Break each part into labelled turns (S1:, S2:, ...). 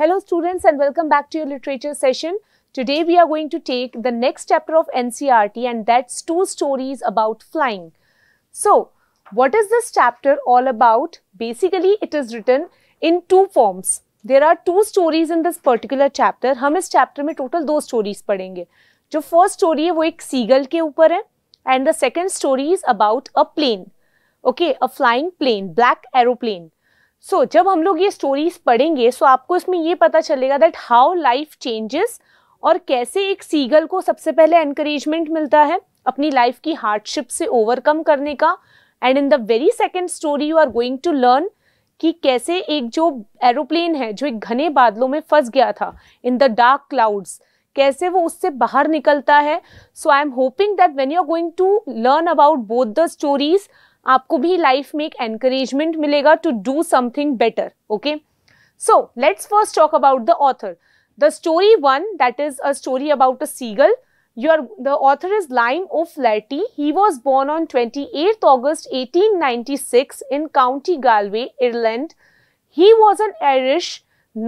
S1: Hello students and welcome back to your literature session. Today we are going to take the next chapter of NCRT and that's two stories about flying. So what is this chapter all about? Basically it is written in two forms. There are two stories in this particular chapter. We will chapter में total दो stories पढ़ेंगे. The first story is about a seagull के and the second story is about a plane. Okay, a flying plane, black aeroplane. So so, जब हम लोग ये stories पढ़ेंगे सो so आपको इसमें ये पता चलेगा दैट हाउ लाइफ चेंजेस और कैसे एक सीगल को सबसे पहले एनकरेजमेंट मिलता है अपनी लाइफ की हार्डशिप से ओवरकम करने का and in the very second story you are going to learn कि कैसे एक जो एरोप्लेन है जो एक घने बादलों में फंस गया था इन द डार्क क्लाउड्स कैसे वो उससे बाहर निकलता है so I am hoping that when you are going to learn about both the stories आपको भी लाइफ में एक एनकरेजमेंट मिलेगा to do something better okay so let's first talk about the author the story one that is a story about a seagull your the author is Lime O'Flaherty. He was born on 28th August 1896 in County Galway, Ireland. He was an Irish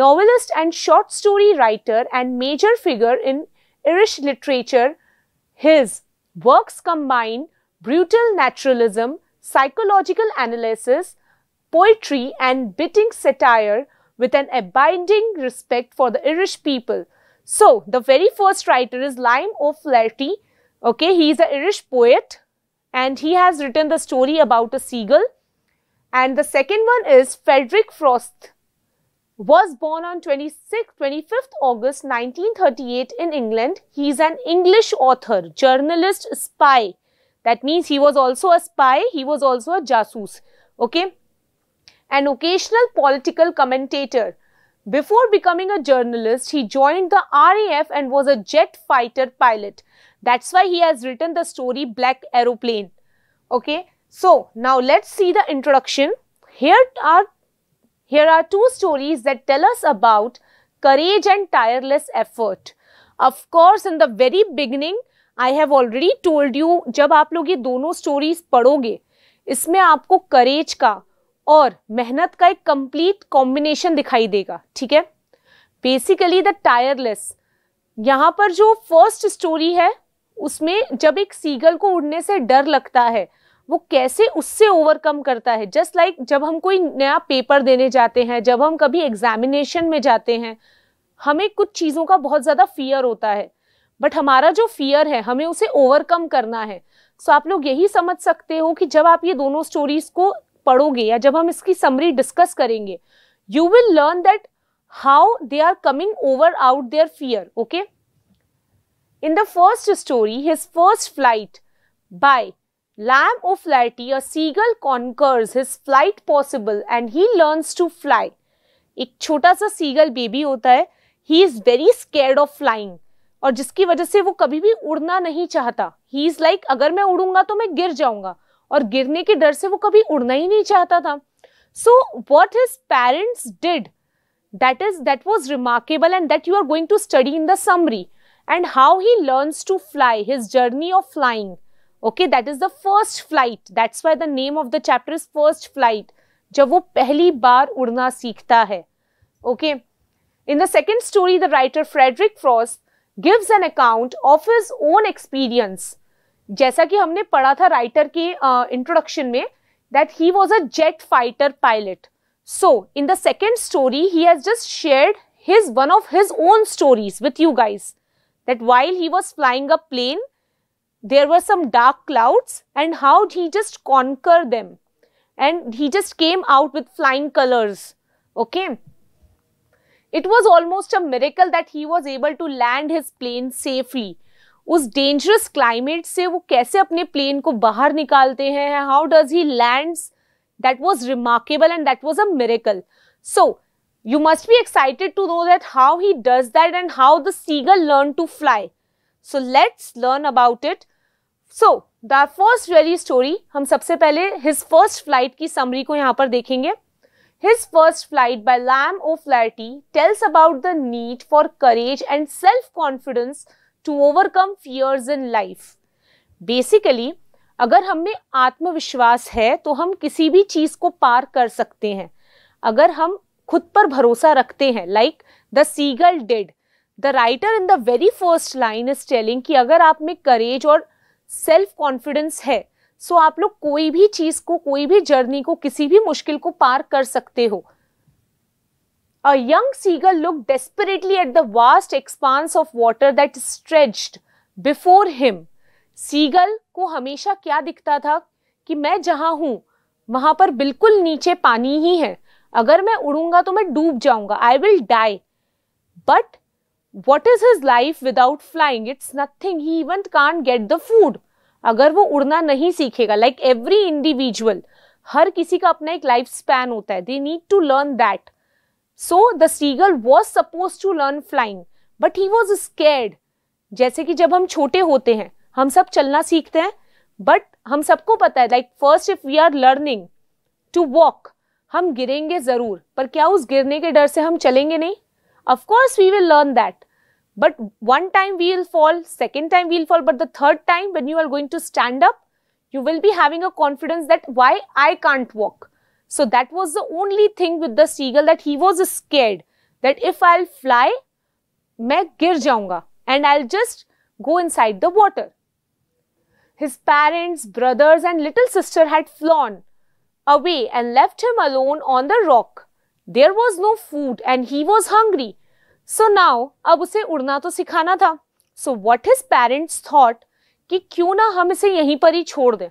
S1: novelist and short story writer and major figure in Irish literature. His works combine brutal naturalism, psychological analysis, poetry and biting satire with an abiding respect for the Irish people. So, the very first writer is Lyme O'Flaherty. Okay, he is an Irish poet and he has written the story about a seagull. And the second one is Frederick Frost, was born on 26, 25th August 1938 in England. He is an English author, journalist, spy, that means he was also a spy, he was also a jasus. Okay. An occasional political commentator. Before becoming a journalist, he joined the RAF and was a jet fighter pilot. That's why he has written the story Black Aeroplane. Okay. So, now let's see the introduction. Here are, here are two stories that tell us about courage and tireless effort. Of course, in the very beginning, I have already told you जब आप लोग ये दोनों stories पढ़ोगे इसमें आपको करेज का और मेहनत का एक कंप्लीट कॉम्बिनेशन दिखाई देगा ठीक है बेसिकली द टायरलेस यहाँ पर जो फर्स्ट स्टोरी है उसमें जब एक सीगल को उड़ने से डर लगता है वो कैसे उससे ओवरकम करता है जस्ट लाइक like जब हम कोई नया पेपर देने जाते हैं जब हम कभी एग्जामिनेशन में जाते हैं हमें कुछ चीज़ों का बहुत ज़्यादा फियर होता है बट हमारा जो फियर है हमें उसे ओवरकम करना है सो so, आप लोग यही समझ सकते हो कि जब आप ये दोनों स्टोरीज को पढ़ोगे या जब हम इसकी समरी डिस्कस करेंगे you will learn that how they are coming over out their fear okay in the first story his first flight by Liam Lamb O'Flaherty, a seagull conquers his flight possible and he learns to fly एक छोटा सा seagull baby होता है he is very scared of flying और जिसकी वजह से वो कभी भी उड़ना नहीं चाहता ही इज लाइक अगर मैं उड़ूंगा तो मैं गिर जाऊंगा और गिरने के डर से वो कभी उड़ना ही नहीं चाहता था so what his parents did that is that was remarkable and that you are going to study in the summary and how he learns to fly his journey of flying okay that is the first flight that's why the name of the chapter is first flight जब वो पहली बार उड़ना सीखता है okay in the second story the writer Frederick Frost Gives an account of his own experience, जैसा कि हमने पढ़ा था राइटर की इंट्रोडक्शन uh, में that he was a jet fighter pilot so in the second story he has just shared his one of his own stories with you guys that while he was flying a plane there were some dark clouds and how he just conquered them and he just came out with flying colors okay it was almost a miracle that he was able to land his plane safely. उस dangerous climate से वो कैसे अपने plane को बाहर निकालते हैं how does he land that was remarkable and that was a miracle so you must be excited to know that how he does that and how the seagull learn to fly so let's learn about it so the first very story हम सबसे पहले his first flight की summary को यहाँ पर देखेंगे His first flight by Lamb O'Flaherty tells about the need for courage and self confidence to overcome fears in life. Basically, अगर हम में आत्मविश्वास है तो हम किसी भी चीज़ को पार कर सकते हैं अगर हम खुद पर भरोसा रखते हैं like the seagull did the writer in the very first line is telling कि अगर आप में करेज और सेल्फ कॉन्फिडेंस है सो आप लोग कोई भी चीज को कोई भी जर्नी को किसी भी मुश्किल को पार कर सकते हो a young seagull look desperately at the vast expanse of water that stretched before him seagull को हमेशा क्या दिखता था कि मैं जहां हूं वहां पर बिल्कुल नीचे पानी ही है अगर मैं उड़ूंगा तो मैं डूब जाऊंगा I will die but what is his life without flying it's nothing he even can't get the food अगर वो उड़ना नहीं सीखेगा लाइक एवरी इंडिविजुअल हर किसी का अपना एक लाइफ स्पैन होता है they need to learn that so the seagull was suppose to learn flying but he was scared जैसे कि जब हम छोटे होते हैं हम सब चलना सीखते हैं बट हम सबको पता है like first if we are learning to walk हम गिरेंगे जरूर पर क्या उस गिरने के डर से हम चलेंगे नहीं of course we will learn that But one time we will fall, second time we will fall, but the third time when you are going to stand up, you will be having a confidence that why I can't walk. So that was the only thing with the seagull that he was scared that if I'll fly, मैं gir jaunga and I'll just go inside the water. His parents, brothers and little sister had flown away and left him alone on the rock. There was no food and he was hungry. So so now अब उसे उड़ना तो सिखाना था so what his parents thought कि क्यों ना हम इसे यहीं पर ही छोड़ दें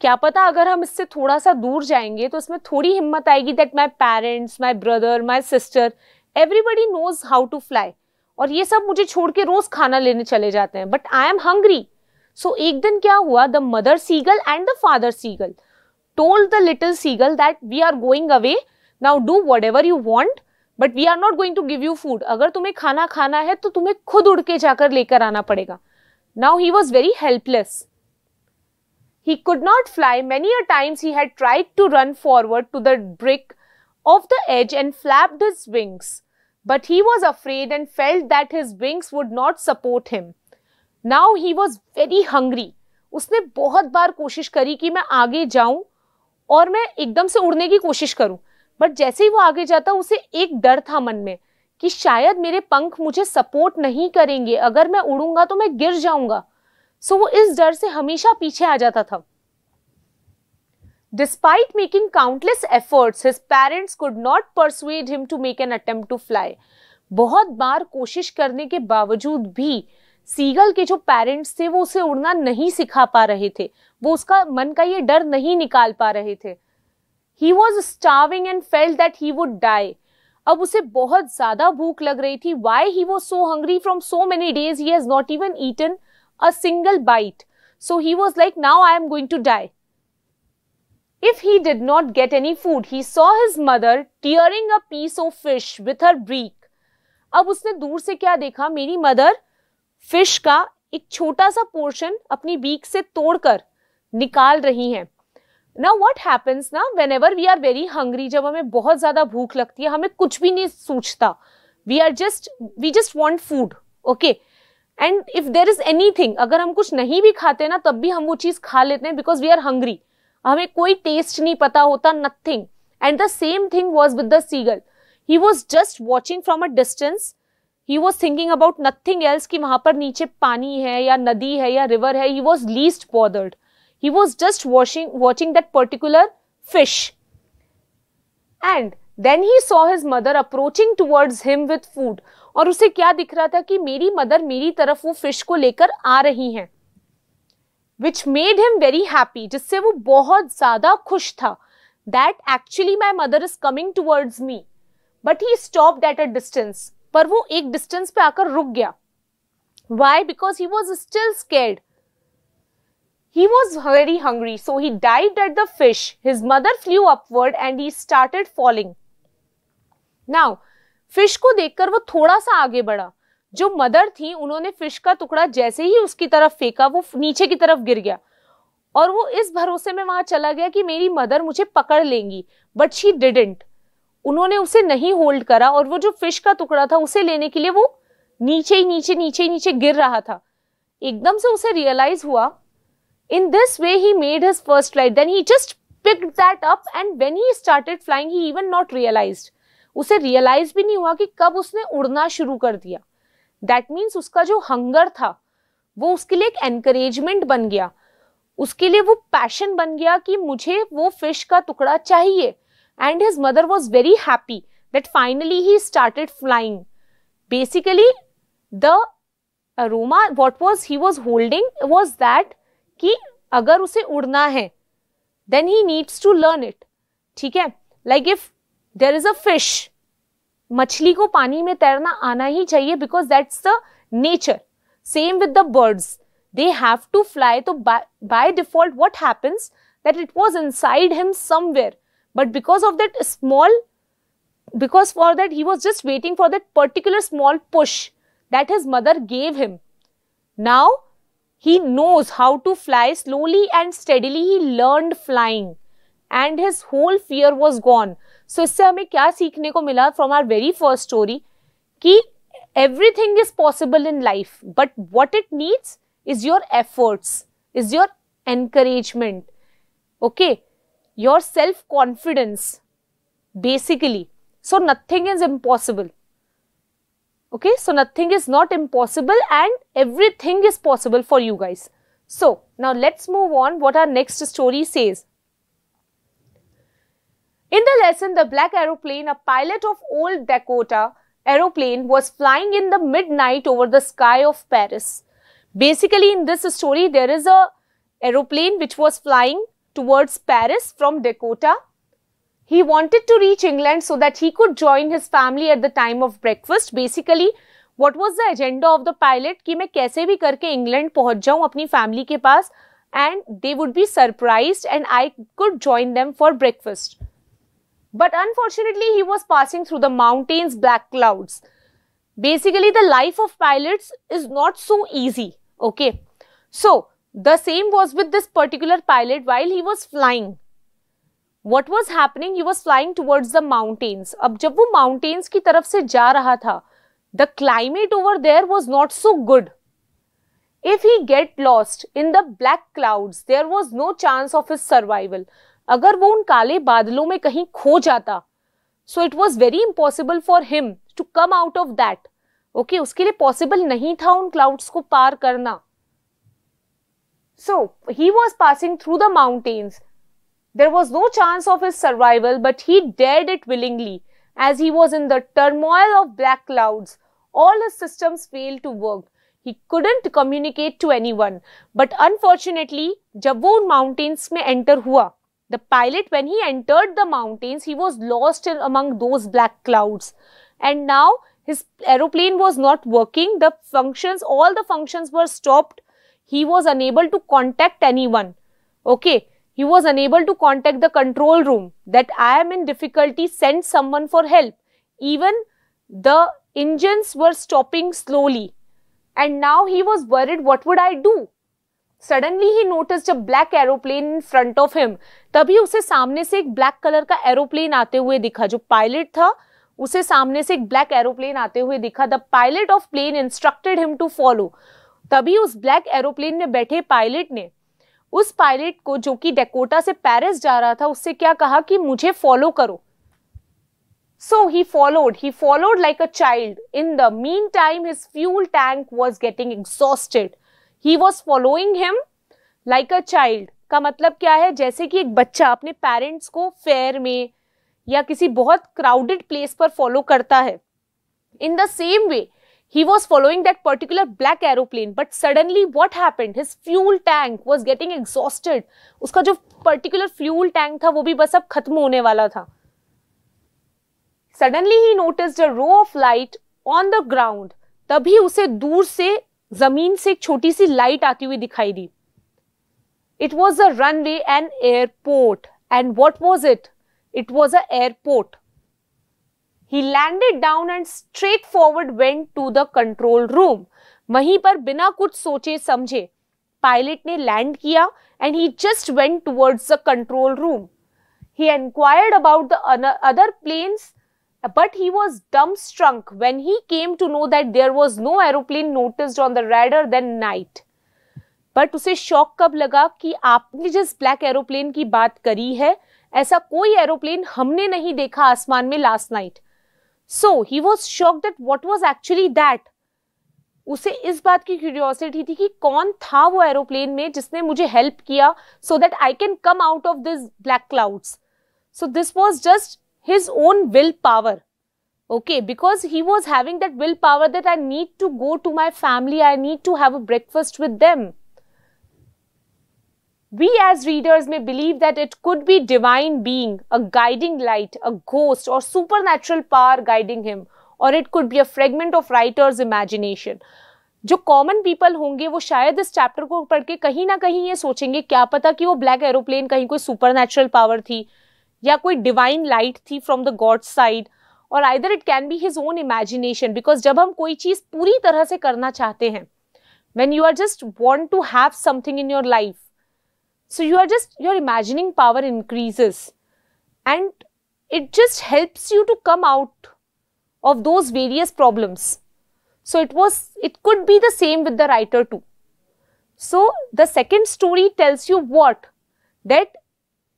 S1: क्या पता अगर हम इससे थोड़ा सा दूर जाएंगे तो इसमें थोड़ी हिम्मत आएगी that my parents my brother my sister everybody knows how to fly और ये सब मुझे छोड़ के रोज खाना लेने चले जाते हैं but I am hungry so एक दिन क्या हुआ the mother seagull and the father seagull told the little seagull that we are going away now do whatever you want but we are not going to give you food अगर तुम्हें खाना खाना है तो तुम्हें खुद उड़ के जाकर लेकर आना पड़ेगा now he was very helpless He could not fly. Many a times he had tried to run forward to the brick of the edge and flapped his wings, but he was afraid and felt that his wings would not support him. Now he was very hungry. उसने बहुत बार कोशिश करी कि मैं आगे जाऊं और मैं एकदम से उड़ने की कोशिश करूं बट जैसे ही वो आगे जाता उसे एक डर था मन में कि शायद मेरे पंख मुझे सपोर्ट नहीं करेंगे अगर मैं उड़ूंगा तो मैं गिर जाऊंगा सो so, वो इस डर से हमेशा पीछे आ जाता था despite making countless efforts his parents could not persuade him to make an attempt to fly बहुत बार कोशिश करने के बावजूद भी सीगल के जो पेरेंट्स थे वो उसे उड़ना नहीं सिखा पा रहे थे वो उसका मन का ये डर नहीं निकाल पा रहे थे he was starving and felt that he would die अब उसे बहुत ज्यादा भूख लग रही थी why he was so hungry from so many days he has not even eaten a single bite so he was like now I am going to die If he did not get any food, he saw his mother tearing a piece of fish with her beak. अब उसने दूर से क्या देखा मेरी mother fish का एक छोटा सा पोर्शन अपनी बीक से तोड़कर निकाल रही हैं ना वॉट हैपन्स ना whenever we are very hungry जब हमें बहुत ज़्यादा भूख लगती है हमें कुछ भी नहीं सोचता we are just we just want food okay and if there is anything अगर हम कुछ नहीं भी खाते ना तब भी हम वो चीज़ खा लेते हैं बिकॉज वी आर हंग्री हमें कोई टेस्ट नहीं पता होता nothing and the same thing was with the seagull he was just watching from a distance he was thinking about nothing else कि वहां पर नीचे पानी है या नदी है या रिवर है he was least bothered He was just washing, watching that particular fish. And then he saw his mother approaching towards him with food. और उसे क्या दिख रहा था कि मेरी मदर मेरी तरफ वो फिश को लेकर आ रही हैं which made him very happy जिससे वो बहुत ज़्यादा खुश था that actually my mother is coming towards me but he stop at a distance पर वो एक डिस्टेंस पे आकर रुक गया why because he was still scared He was very hungry, so he dived at the fish. His mother flew upward and he started falling. Now, fish ko dekhkar wo thoda sa aage bada जो mother थी उन्होंने fish का टुकड़ा जैसे ही उसकी तरफ फेंका वो नीचे की तरफ गिर गया और वो इस भरोसे में वहां चला गया कि मेरी मदर मुझे पकड़ लेंगी बट शी डिडेंट उन्होंने उसे नहीं होल्ड करा और वो जो फिश का टुकड़ा था उसे लेने के लिए वो नीचे ही नीचे नीचे नीचे गिर रहा था एकदम से उसे रियलाइज हुआ In this way, he made his first flight. Then he just picked that up and when he started flying, he even not realized. उसे realize भी नहीं हुआ कि कब उसने उड़ना शुरू कर दिया. That means उसका जो hunger था, वो उसके लिए एक encouragement बन गया. उसके लिए वो passion बन गया कि मुझे वो fish का टुकड़ा चाहिए. And his mother was very happy that finally he started flying. Basically, the aroma, what was he was holding was that कि अगर उसे उड़ना है then he needs to learn it ठीक है like if there is a fish मछली को पानी में तैरना आना ही चाहिए because that's the nature same with the birds they have to fly तो by default what happens that it was inside him somewhere but because of that small because for that he was just waiting for that particular small push that his mother gave him now He knows how to fly slowly and steadily. He learned flying and his whole fear was gone. So इससे हमें क्या सीखने from our very first story कि everything is possible in life but what it needs is your efforts, is your encouragement, okay, your self confidence basically. So nothing is impossible. Okay, so nothing is not impossible and everything is possible for you guys. So, now let's move on what our next story says. In the lesson, the black aeroplane, a pilot of old Dakota aeroplane was flying in the midnight over the sky of Paris. Basically, in this story, there is a aeroplane which was flying towards Paris from Dakota he wanted to reach England so that he could join his family at the time of breakfast. Basically, what was the agenda of the pilot कि मैं कैसे भी करके England पहुंच जाऊं अपनी family के पास and they would be surprised and I could join them for breakfast. But unfortunately, he was passing through the mountains, black clouds. Basically, the life of pilots is not so easy. Okay. So, the same was with this particular pilot while he was flying. What was happening he was flying towards the mountains अब जब वो mountains की तरफ से जा रहा था the climate over there was not so good if he get lost in the black clouds there was no chance of his survival अगर वो उन काले बादलों में कहीं खो जाता so it was very impossible for him to come out of that okay उसके लिए पॉसिबल नहीं था उन क्लाउड्स को पार करना so he was passing through the mountains there was no chance of his survival, but he dared it willingly. As he was in the turmoil of black clouds, all his systems failed to work. He couldn't communicate to anyone. But unfortunately, जब mountains may enter hua. the pilot, when he entered the mountains, he was lost in among those black clouds. And now his aeroplane was not working. The functions, all the functions were stopped. He was unable to contact anyone. Okay. He was unable to contact the control room that I am in difficulty, send someone for help. Even the engines were stopping slowly. And now he was worried, what would I do? Suddenly he notice a black aeroplane in front of him तभी उसे सामने से एक black colour का aeroplane आते हुए दिखा जो पायलट था उसे सामने से एक ब्लैक एरोप्लेन आते हुए दिखा the pilot of plane instructed him to follow तभी उस ब्लैक एरोप्लेन में बैठे पायलट ने उस पायलट को जो कि डेकोटा से पेरिस जा रहा था उससे क्या कहा कि मुझे फॉलो करो so he followed he followed like a child in the mean time his fuel tank was getting exhausted he was following him like a child का मतलब क्या है जैसे कि एक बच्चा अपने पेरेंट्स को फेयर में या किसी बहुत क्राउडेड प्लेस पर फॉलो करता है in the same way He was following that particular black aeroplane, but suddenly what happened? His fuel tank was getting exhausted. uska jo particular fuel tank tha wo bhi bas ab khatam hone wala tha suddenly he noticed a row of light on the ground tabhi use dur se zameen se ek choti si light aati hui dikhai di it was a runway and airport and what was it it was a airport he landed down and straight forward went to the control room वहीं पर बिना कुछ सोचे समझे pilot ने land किया and he just went towards the control room he enquired about the other planes but he was dumbstruck when he came to know that there was no aeroplane noticed on the radar then night. But उसे शौक कब लगा कि आपने जिस black aeroplane की बात करी है ऐसा कोई एरोप्लेन हमने नहीं देखा आसमान में last night so he was shocked that what was actually that. उसे इस बात की क्यूरियोसिटी थी कि कौन था वो एरोप्लेन में जिसने मुझे हेल्प किया so that I can come out of this black clouds so this was just his own will okay because he was having that willpower that i need to go to my family i need to have a breakfast with them We as readers may believe that it could be divine being, a guiding light, a ghost or supernatural power guiding him और it could be a fragment of writer's imagination जो common people होंगे वो शायद इस chapter को पढ़ के कहीं ना कहीं ये सोचेंगे क्या पता कि वो ब्लैक एरोप्लेन कहीं कोई सुपर नेचुरल पावर थी या कोई डिवाइन लाइट थी फ्रॉम द गॉड साइड और either it can be his own imagination because जब हम कोई चीज़ पूरी तरह से करना चाहते हैं when you are just want to have something in your life So you are just, your imagining power increases and it just helps you to come out of those various problems. So it was, it could be the same with the writer too. So the second story tells you what? That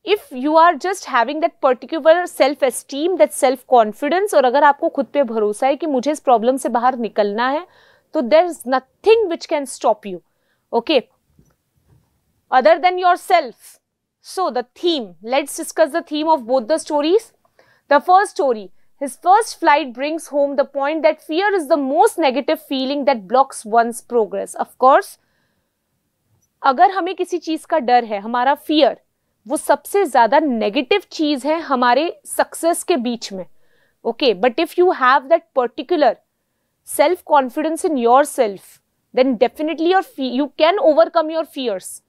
S1: if you are just having that particular self esteem, that self confidence or agar aapko khud pe bharosa hai ki mujhe is problem se bahar nikalna hai तो there is nothing which can stop you okay other than yourself. So the theme, let's discuss the theme of both the stories. The first story, his first flight brings home the point that fear is the most negative feeling that blocks one's progress. Of course, अगर हमें किसी चीज़ का डर है हमारा fear वो सबसे ज़्यादा नेगेटिव चीज़ है हमारे सक्सेस के बीच में okay but if you have that particular self confidence in yourself then definitely your you can overcome your fears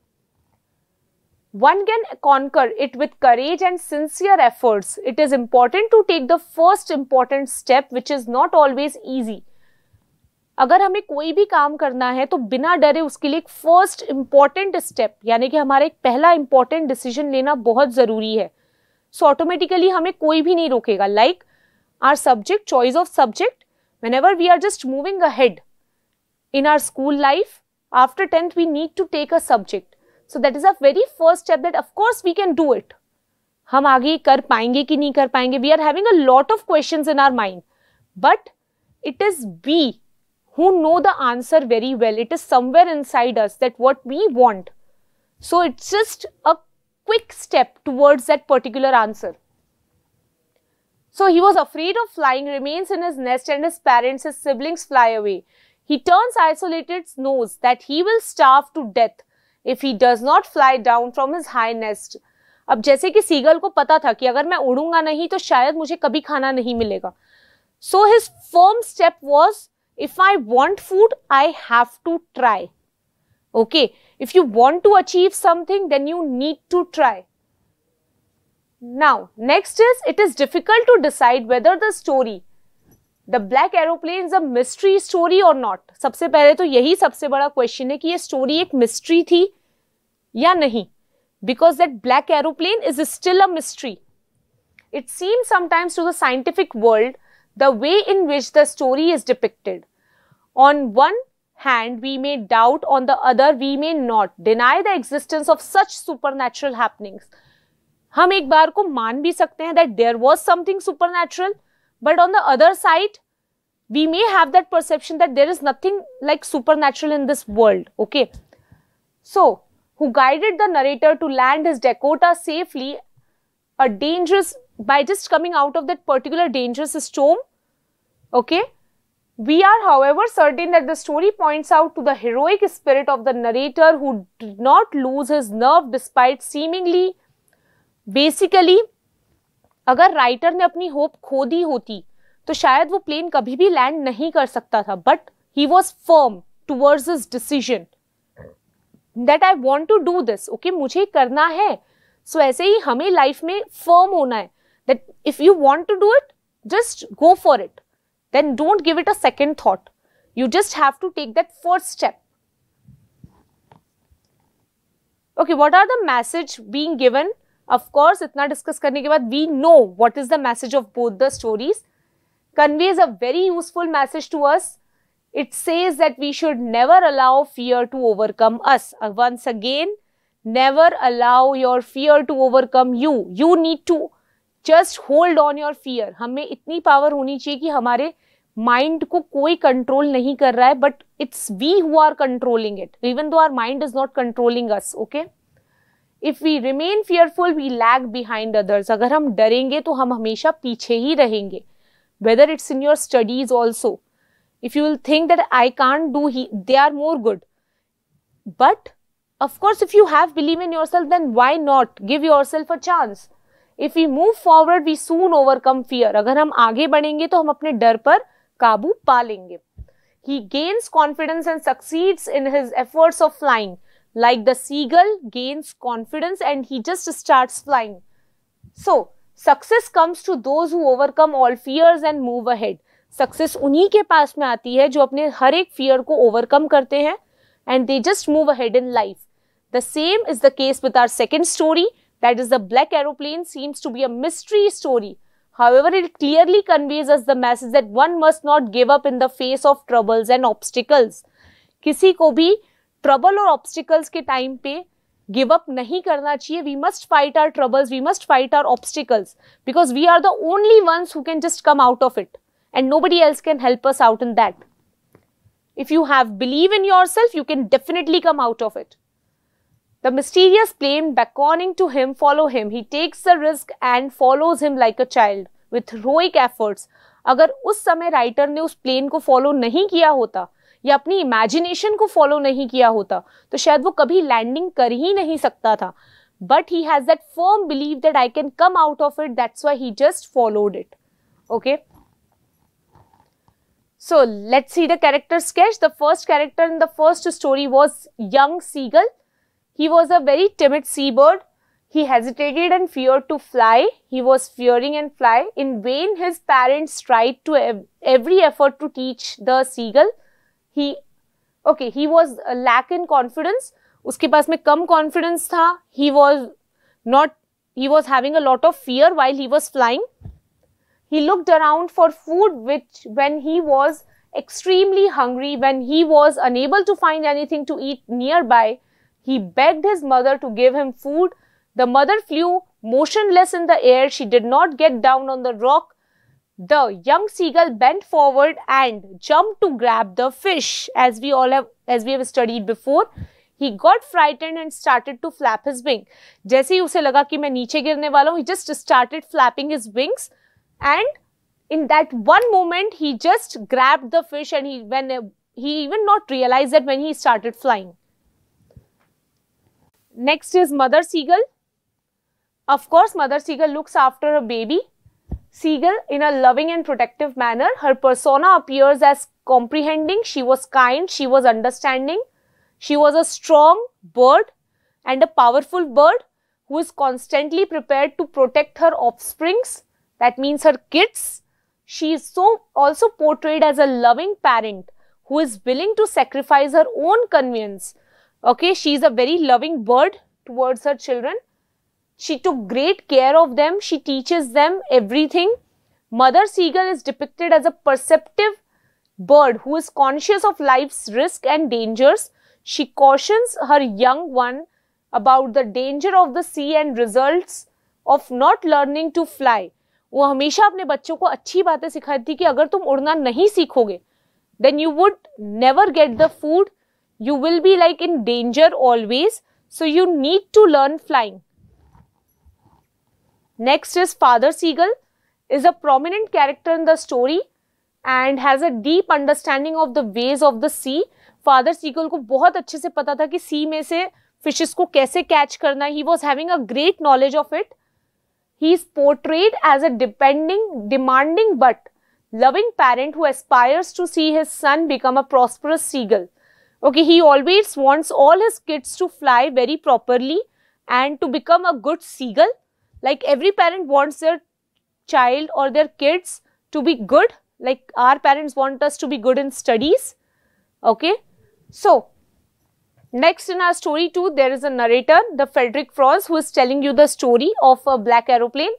S1: One can conquer it with courage and sincere efforts. It is important to take the first important step, which is not always easy. अगर हमें कोई भी काम करना है तो बिना डरे उसके लिए एक फर्स्ट इम्पॉर्टेंट स्टेप यानी कि हमारा एक पहला इम्पॉर्टेंट डिसीजन लेना बहुत ज़रूरी है सो so, ऑटोमेटिकली हमें कोई भी नहीं रोकेगा like our subject choice of subject whenever we are just moving ahead in our school life after tenth we need to take a subject So that is a very first step. That of course we can do it. हम आगे कर पाएंगे कि नहीं कर पाएंगे we are having a lot of question in our mind but it is we who know the answer very well. It is somewhere inside us that what we want. So it's just a quick step towards that particular answer. So he was afraid of flying, remains in his nest and his parents, his siblings fly away. He turns isolated, knows that he will starve to death if he does not fly down from his high nest अब जैसे कि seagull को पता था कि अगर मैं उड़ूंगा नहीं तो शायद मुझे कभी खाना नहीं मिलेगा so his firm step was if I want food I have to try okay if you want to achieve something then you need to try now next is it is difficult to decide whether the story The black aeroplane is a mystery story or not? सबसे पहले तो यही सबसे बड़ा question है कि ये story एक मिस्ट्री थी या because that black aeroplane is still a mystery. It seems sometimes to the scientific world the way in which the story is depicted. On one hand, we may doubt, on the other, we may not deny the existence of such supernatural happenings. हम एक बार को that there was something supernatural, but on the other side, we may have that perception that there is nothing like supernatural in this world. Okay. So, who guided the narrator to land his Dakota safely, a dangerous, by just coming out of that particular dangerous storm. Okay. We are, however, certain that the story points out to the heroic spirit of the narrator who did not lose his nerve despite seemingly, basically, अगर writer ने अपनी hope खो दी होती तो शायद वो plane कभी भी लैंड नहीं कर सकता था but he was firm towards this decision that I want to do this okay मुझे करना है सो so, ऐसे ही हमें लाइफ में फर्म होना है that if you want to do it just go for it then don't give it a second thought you just have to take that first step okay what are the message being given of course इतना discuss करने के बाद we know what is the message of both the stories conveys a very useful message to us it says that we should never allow fear to overcome us once again never allow your fear to overcome you you need to just hold on your fear हमें इतनी power होनी चाहिए कि हमारे mind को कोई control नहीं कर रहा है but it's we who are controlling it even though our mind is not controlling us okay if we remain fearful we lag behind others अगर हम डरेंगे तो हम हमेशा पीछे ही रहेंगे whether it's in your studies also if you will think that I can do he they are more good but of course if you have believe in yourself then why not give your self a chance if you move forward we soon overcome fear अगर हम आगे बढ़ेंगे तो हम अपने डर पर काबू पा लेंगे he gains confidence and succeeds in his efforts of flying Like the seagull gains confidence and he just starts flying. So, success comes to those who overcome all fears and move ahead. Success उन्हीं के पास में आती है जो अपने हर एक fear को overcome करते हैं and they just move ahead in life. The same is the case with our second story. That is the black aeroplane seems to be a mystery story. However, it clearly conveys us the message that one must not give up in the face of troubles and obstacles. किसी को भी trouble और obstacles के time पे give up नहीं करना चाहिए we must fight our troubles we must fight our obstacles because we are the only ones who can just come out of it and nobody else can help us out in that if you have belief in yourself you can definitely come out of it the mysterious plane beckoning to him follow him he takes the risk and follows him like a child with heroic efforts अगर उस समय writer ने उस plane को follow नहीं किया होता या अपनी इमेजिनेशन को फॉलो नहीं किया होता तो शायद वो कभी लैंडिंग कर ही नहीं सकता था but he has that firm believe that I can come out of it that's why he just followed it okay so let's see the character sketch the first character in the first story was young seagull he was a very timid seabird he hesitated and feared to fly he was fearing and fly in vain his parents tried to every effort to teach the seagull he okay he was lack in confidence उसके पास में कम confidence था he was not he was having a lot of fear while he was flying he looked around for food which when he was extremely hungry when he was unable to find anything to eat nearby he begged his mother to give him food the mother flew motionless in the air she did not get down on the rock the young seagull bent forward and jumped to grab the fish as we all have as we have studied before. He got frightened and started to flap his wing. जैसे ही उसे लगा कि मैं नीचे गिरने वाला हूँ he just started flapping his wings and in that one moment he just grabbed the fish and he when he even not realized that when he started flying. Next is mother seagull. Of course, mother seagull looks after her baby Siegel, in a loving and protective manner, her persona appears as comprehending, she was kind, she was understanding, she was a strong bird and a powerful bird who is constantly prepared to protect her offsprings, that means her kids. She is so also portrayed as a loving parent who is willing to sacrifice her own convenience. Okay, she is a very loving bird towards her children She took great care of them. She teaches them everything. Mother seagull is depicted as a perceptive bird who is conscious of life's risk and dangers. She cautions her young one about the danger of the sea and results of not learning to fly. वो हमेशा अपने बच्चों को अच्छी बातें सिखाती कि अगर तुम उड़ना नहीं सीखोगे then you would never get the food you will be like in danger always so you need to learn flying Next is Father Seagal is a prominent character in the story and has a deep understanding of the ways of the sea. Father Seagal को बहुत अच्छे से पता था कि sea में से fishes को कैसे catch करना He was having a great knowledge of it. He is portrayed as a depending, demanding but loving parent who aspires to see his son become a prosperous seagull. Okay, he always wants all his kids to fly very properly and to become a good seagull. Like every parent wants their child or their kids to be good, like our parents want us to be good in studies. Okay. So, next in our story too, there is a narrator, the Frederick Franz, who is telling you the story of a black aeroplane.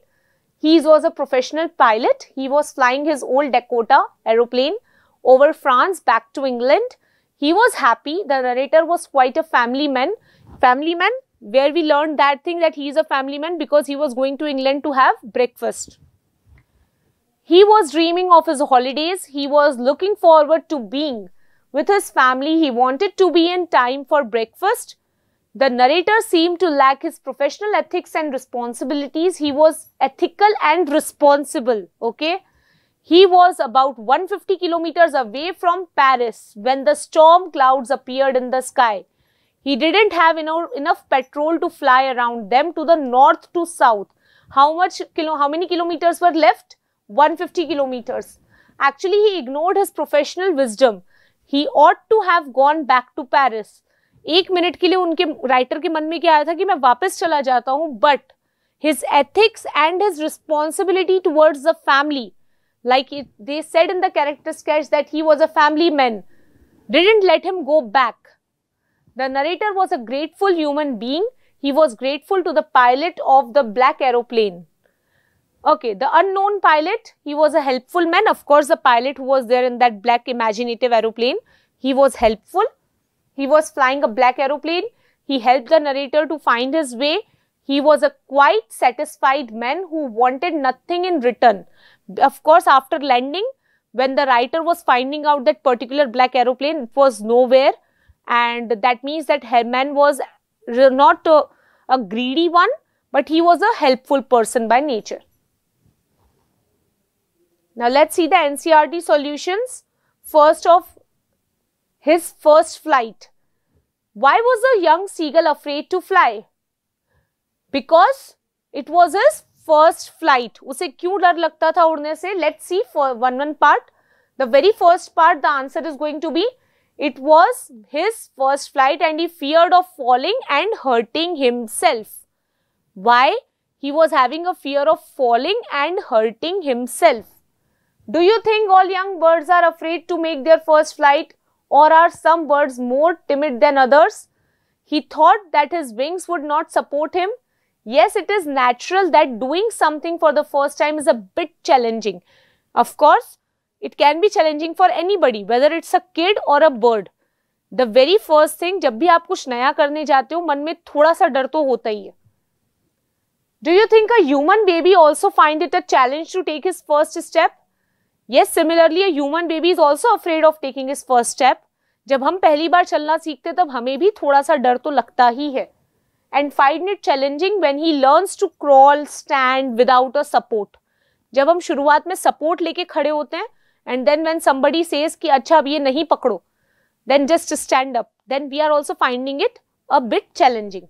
S1: He was a professional pilot. He was flying his old Dakota aeroplane over France back to England. He was happy. The narrator was quite a family man. Family man where we learned that thing that he is a family man because he was going to England to have breakfast. He was dreaming of his holidays. He was looking forward to being with his family. He wanted to be in time for breakfast. The narrator seemed to lack his professional ethics and responsibilities. He was ethical and responsible. Okay. He was about 150 kilometers away from Paris when the storm clouds appeared in the sky. He didn't have enough petrol to fly around them to the north to south. How much kilo, how many kilometers were left? 150 kilometers. Actually, he ignored his professional wisdom. He ought to have gone back to Paris. एक minute, के लिए उनके writer के मन में क्या आया था कि मैं वापस चला जाता हूँ But his ethics and his responsibility towards the family like it, they said in the character sketch that he was a family man didn't let him go back the narrator was a grateful human being. He was grateful to the pilot of the black aeroplane. Okay, the unknown pilot, he was a helpful man. Of course, the pilot who was there in that black imaginative aeroplane, he was helpful. He was flying a black aeroplane. He helped the narrator to find his way. He was a quite satisfied man who wanted nothing in return. Of course, after landing, when the writer was finding out that particular black aeroplane, was nowhere and that means that Herman was not a, a greedy one but he was a helpful person by nature. Now let's see the NCRD solutions first of his first flight. Why was the young seagull afraid to fly? Because it was his first flight. उसे क्यों डर लगता था उड़ने से? Let's see for one one part. The very first part the answer is going to be it was his first flight and he feared of falling and hurting himself. Why? He was having a fear of falling and hurting himself. Do you think all young birds are afraid to make their first flight or are some birds more timid than others? He thought that his wings would not support him. Yes, it is natural that doing something for the first time is a bit challenging. Of course, can be challenging for anybody whether it's a kid और a bird the very first thing जब भी आप कुछ नया करने जाते हो मन में थोड़ा सा डर तो होता ही है do you think a human baby also find it a challenge to take his first step yes similarly human baby is also afraid of taking his first step जब हम पहली बार चलना सीखते तब हमें भी थोड़ा सा डर तो लगता ही है and find it challenging when he learn to crawl stand without a support जब हम शुरुआत में सपोर्ट लेके खड़े होते हैं and then when somebody says ki acha ab ye nahi pakdo then just stand up then we are also finding it a bit challenging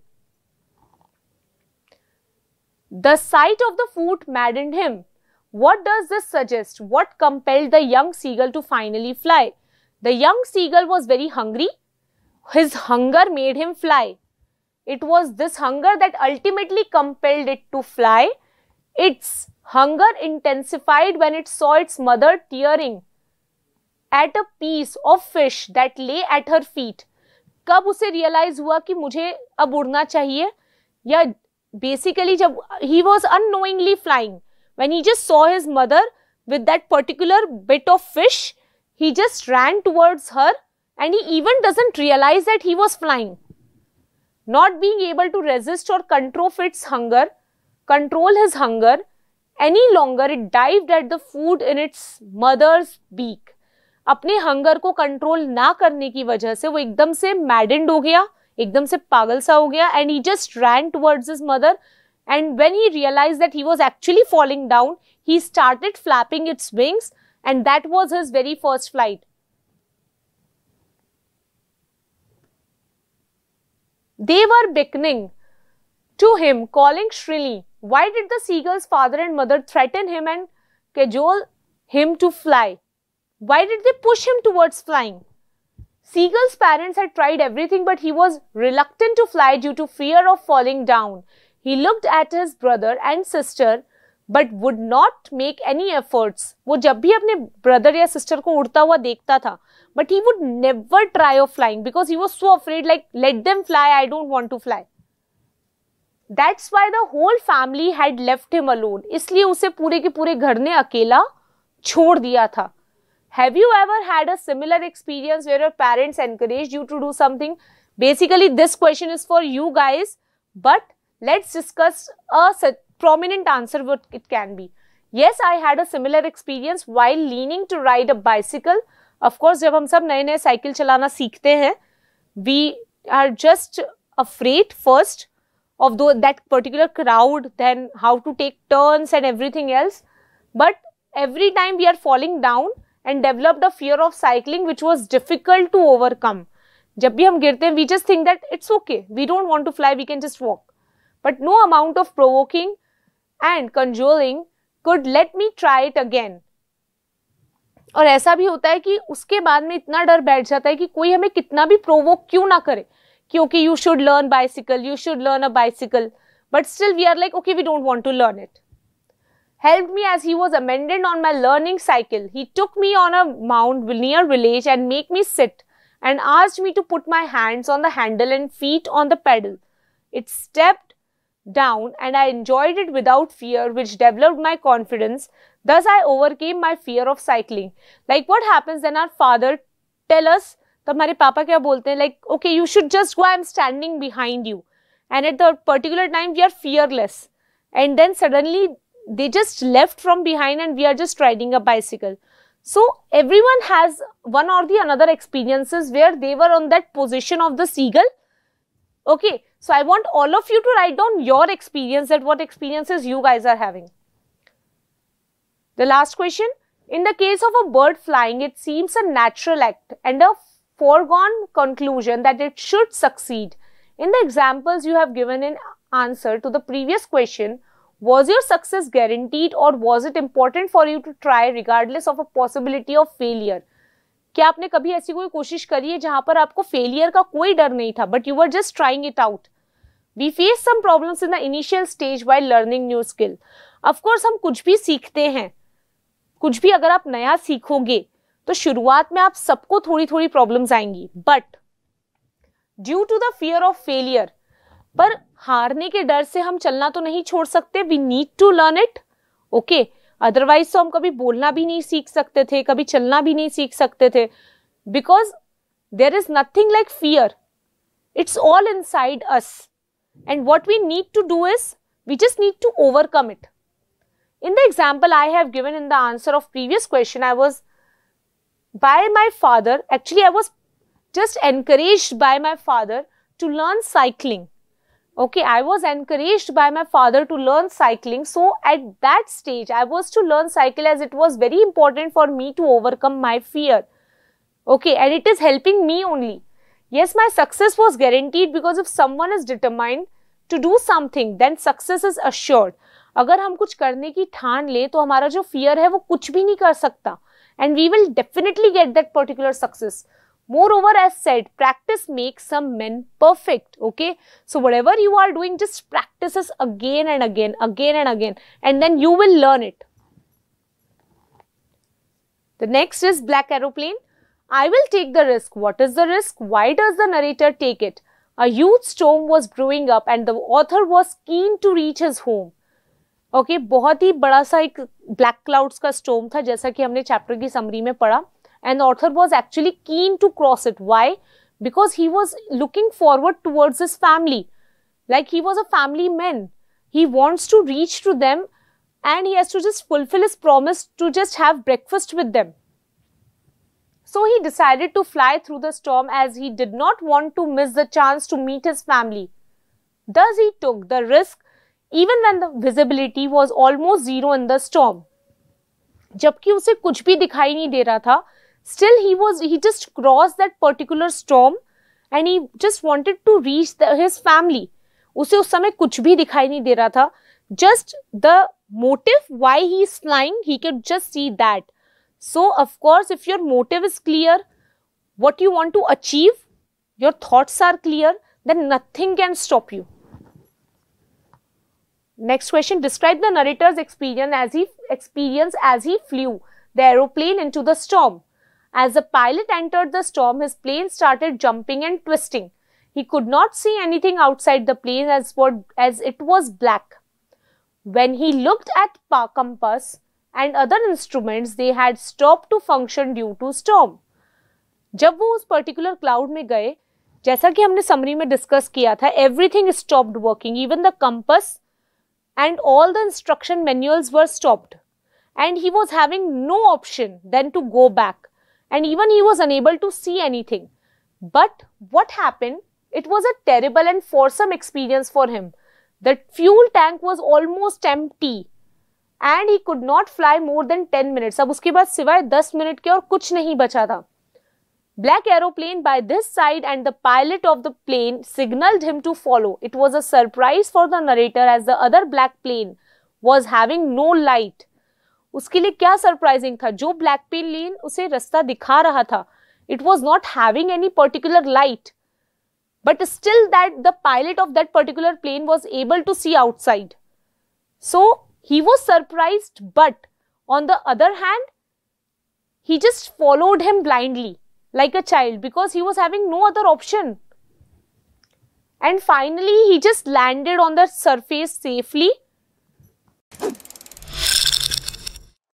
S1: the sight of the food maddened him what does this suggest what compelled the young seagull to finally fly the young seagull was very hungry his hunger made him fly it was this hunger that ultimately compelled it to fly its hunger intensified when it saw its mother tearing at a piece of fish that lay at her feet. कब उसे realise हुआ कि मुझे अब उड़ना चाहिए या basically जब he was unknowingly flying, when he just saw his mother with that particular bit of fish, he just ran towards her and he even doesn't realize that he was flying. Not being able to resist or control its hunger, control his hunger any longer, it dived at the food in its mother's beak. अपने hunger को control ना करने की वजह से वो एकदम से मैडेंड हो गया एकदम से पागल सा हो गया and he just ran towards his mother and when he realize that he was actually following down he started flapping its wings and that was his very first flight they were beckoning to him calling shrilly why did the seagull's father and mother threaten him and cajole him to fly? Why did they push him towards flying? Seagull's parents had tried everything but he was reluctant to fly due to fear of falling down. He looked at his brother and sister but would not make any efforts. वो जब भी अपने brother या sister को उड़ता हुआ देखता था he would never try of flying because he was so afraid. Like let them fly, I don't want to fly. That's why the whole family had left him alone इसलिए उसे पूरे के पूरे घर ने अकेला छोड़ दिया था have you ever had a similar experience where your parents encourage you to do something basically this question is for you guys but let's discuss a prominent answer what it can be yes I had a similar experience while learning to ride a bicycle of course जब हम सब नए नए cycle चलाना सीखते हैं we are just afraid first of the, that particular crowd then how to take turns and everything else but every time we are falling down and develop the fear of cycling which was difficult to overcome जब भी हम गिरते हैं we just think that it's okay we don't want to fly we can just walk but no amount of provoking and cajoling could let me try it again और ऐसा भी होता है कि उसके बाद में इतना डर बैठ जाता है कि कोई हमें कितना भी प्रोवोक क्यों ना करे kyunki you should learn bicycle, you should learn a bicycle. But still we are like, okay, we don't want to learn it. Helped me as he was amended on my learning cycle. He took me on a mound near village and make me sit and asked me to put my hands on the handle and feet on the pedal. It stepped down and I enjoyed it without fear which developed my confidence. Thus I overcame my fear of cycling. Like what happens then? our father tell us तो हमारे पापा क्या बोलते हैं like okay you should just go I am standing behind you and at the particular time we are fearless and they just left from behind and we are just riding a bicycle so everyone has one or the another experiences where they were on that position of the seagull okay so i want all of you to write down your experience that what experiences you guys are having the last question in the case of a bird flying it seems a natural act and a foregone conclusion that it should succeed. In the examples you have given in answer to the previous question, was your success guaranteed or was it important for you to try regardless of a possibility of failure? क्या आपने कभी ऐसी कोई कोशिश करी है जहां पर आपको फेलियर का कोई डर नहीं था but you are just trying it out we face some problems in the initial stage why learning new skill of course हम कुछ भी सीखते हैं कुछ भी अगर आप नया सीखोगे तो शुरुआत में आप सबको थोड़ी थोड़ी प्रॉब्लम्स आएंगी but due to the fear of failure पर हारने के डर से हम चलना तो नहीं छोड़ सकते we need to learn it okay otherwise तो हम कभी बोलना भी नहीं सीख सकते थे कभी चलना भी नहीं सीख सकते थे because there is nothing like fear it's all inside us and what we need to do is we just need to overcome it in the example I have given in the answer of previous question I was by my father, actually I was just encouraged by my father to learn cycling. Okay, I was encouraged by my father to learn cycling. So at that stage, I was to learn cycle as it was very important for me to overcome my fear. Okay, and it is helping me only. Yes, my success was guaranteed because if someone is determined to do something, then success is assured. अगर हम कुछ करने की ठान ले तो हमारा जो फियर है वो कुछ भी नहीं कर सकता and we will definitely get that particular success. Moreover, as said, practice makes some men perfect, okay? So, whatever you are doing, just practices again and again, again and again, and then you will learn it. The next is black aeroplane. I will take the risk. What is the risk? Why does the narrator take it? A huge storm was brewing up and the author was keen to reach his home. Okay okay, बहुत ही बड़ा सा एक black clouds का स्टोम था जैसा कि हमने chapter की समरी में पढ़ा and author was actually keen to cross it why because he was looking forward towards his family like he was a family man he wants to reach to them and he has to just fulfill his promise to just have breakfast with them. So he decided to fly through the storm as he did not want to miss the chance to meet his family. Thus he took the risk even when the visibility was almost zero in the storm. जबकि उसे कुछ भी दिखाई नहीं दे रहा था still he was he just crossed that particular storm and he just wanted to reach the, his family उसे उस समय कुछ भी दिखाई नहीं दे रहा था just the motive why he is flying he could just see that so of course if your motive is clear what you want to achieve your thoughts are clear then nothing can stop you Next question, describe the narrator's experience as he, experience as he flew the aeroplane into the storm. As the pilot entered the storm, his plane started jumping and twisting. He could not see anything outside the plane as, what, as it was black. When he looked at compass and other instruments, they had stopped to function due to storm. जब वो उस particular cloud में गए जैसा कि हमने summary में discuss किया था everything stopped working even the compass and all the instruction manuals were stopped and he was having no option than to go back and even he was unable to see anything. But what happened? It was a terrible and fearsome experience for him. The fuel tank was almost empty and he could not fly more than 10 minutes. अब उसके बाद सिवाय 10 minute के और कुछ नहीं Black aeroplane by this side and the pilot of the plane signaled him to follow. It was a surprise for the narrator as the other black plane was having no light. उसके लिए क्या surprising था? जो black plane उसे रास्ता दिखा रहा था, it was not having any particular light. But still that the pilot of that particular plane was able to see outside. So he was surprised but on the other hand, he just followed him blindly like a child because he was having no other option. And finally, he just landed on the surface safely.